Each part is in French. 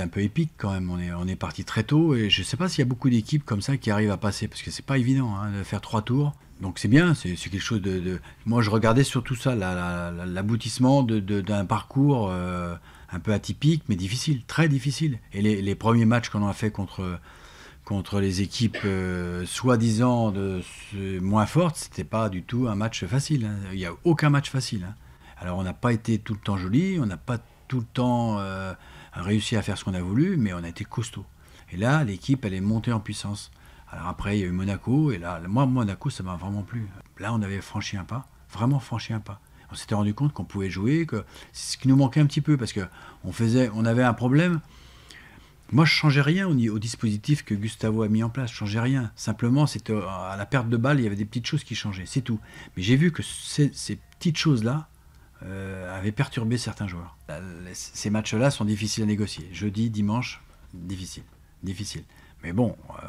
un peu épique quand même. On est, on est parti très tôt et je ne sais pas s'il y a beaucoup d'équipes comme ça qui arrivent à passer parce que c'est pas évident hein, de faire trois tours. Donc c'est bien, c'est quelque chose de, Moi je regardais surtout ça, l'aboutissement d'un parcours euh, un peu atypique mais difficile, très difficile. Et les, premiers matchs qu'on a fait contre, contre les équipes euh, soi-disant moins fortes, c'était pas du tout un match facile. Hein. Il n'y a aucun match facile. Hein. Alors on n'a pas été tout le temps joli, on n'a pas tout le temps... Euh, réussi à faire ce qu'on a voulu, mais on a été costaud. Et là, l'équipe, elle est montée en puissance. Alors après, il y a eu Monaco, et là, moi, Monaco, ça m'a vraiment plu. Là, on avait franchi un pas, vraiment franchi un pas. On s'était rendu compte qu'on pouvait jouer, que c'est ce qui nous manquait un petit peu, parce que on faisait, on avait un problème. Moi, je changeais rien au, dispositif que Gustavo a mis en place. Je changeais rien. Simplement, c'était euh, à la perte de balle, il y avait des petites choses qui changeaient. C'est tout. Mais j'ai vu que ces petites choses-là, euh, avait perturbé certains joueurs. Euh, ces matchs-là sont difficiles à négocier. Jeudi, dimanche, difficile. Difficile. Mais bon, euh,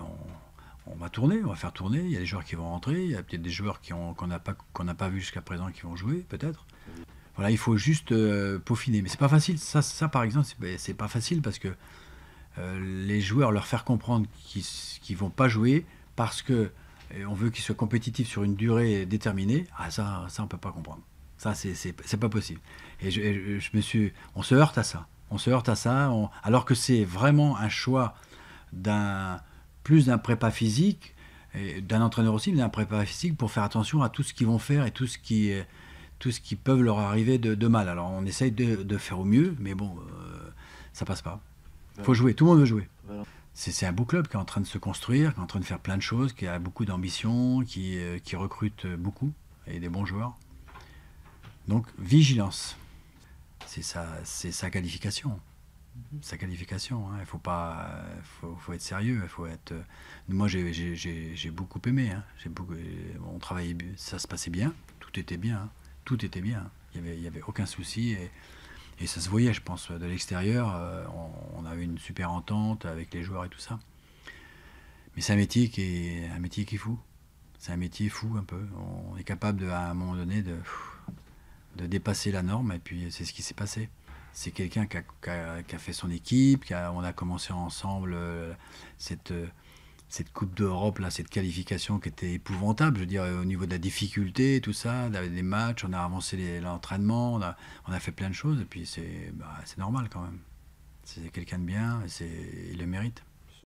on, va tourner, on va faire tourner. Il y a des joueurs qui vont rentrer, il y a peut-être des joueurs qu'on n'a pas, qu pas vu jusqu'à présent qui vont jouer, peut-être. Voilà, il faut juste peaufiner. Mais c'est pas facile. Ça, ça, par exemple, c'est ben, pas facile parce que les joueurs leur faire comprendre qu'ils vont pas jouer parce que on veut qu'ils soient compétitifs sur une durée déterminée. Ah, ça, ça on peut pas comprendre. Ça, c'est pas possible. Et je, je, me suis, on se heurte à ça. On se heurte à ça, alors que c'est vraiment un choix d'un plus d'un prépa physique, d'un entraîneur aussi, mais d'un prépa physique pour faire attention à tout ce qu'ils vont faire et tout ce qui, euh, tout ce qui peut leur arriver de, de mal. Alors on essaye de, de, faire au mieux, mais bon, euh, ça passe pas. faut jouer, tout le monde veut jouer. C'est un beau club qui est en train de se construire, qui est en train de faire plein de choses, qui a beaucoup d'ambition, qui, euh, qui recrute beaucoup et des bons joueurs. Donc vigilance, c'est sa, c'est sa qualification. Sa qualification, hein. il faut, pas, faut, être sérieux, il faut être... Moi j'ai, j'ai, beaucoup aimé, hein. j'ai beaucoup, on travaillait, ça se passait bien, tout était bien, hein. tout était bien, il n'y avait, y avait aucun souci. Et, ça se voyait, je pense, de l'extérieur. Euh, on, on, avait une super entente avec les joueurs et tout ça. Mais c'est un métier qui est, un métier qui fou. C'est un métier fou un peu. On est capable à un moment donné de, de dépasser la norme, et puis c'est ce qui s'est passé. C'est quelqu'un qui, qui a, fait son équipe, on a commencé ensemble euh, cette, euh, cette Coupe d'Europe, là, cette qualification qui était épouvantable, je veux dire, euh, au niveau de la difficulté, tout ça, les matchs, on a avancé l'entraînement, on a, fait plein de choses, et puis c'est bah, normal quand même. C'est quelqu'un de bien, et il le mérite.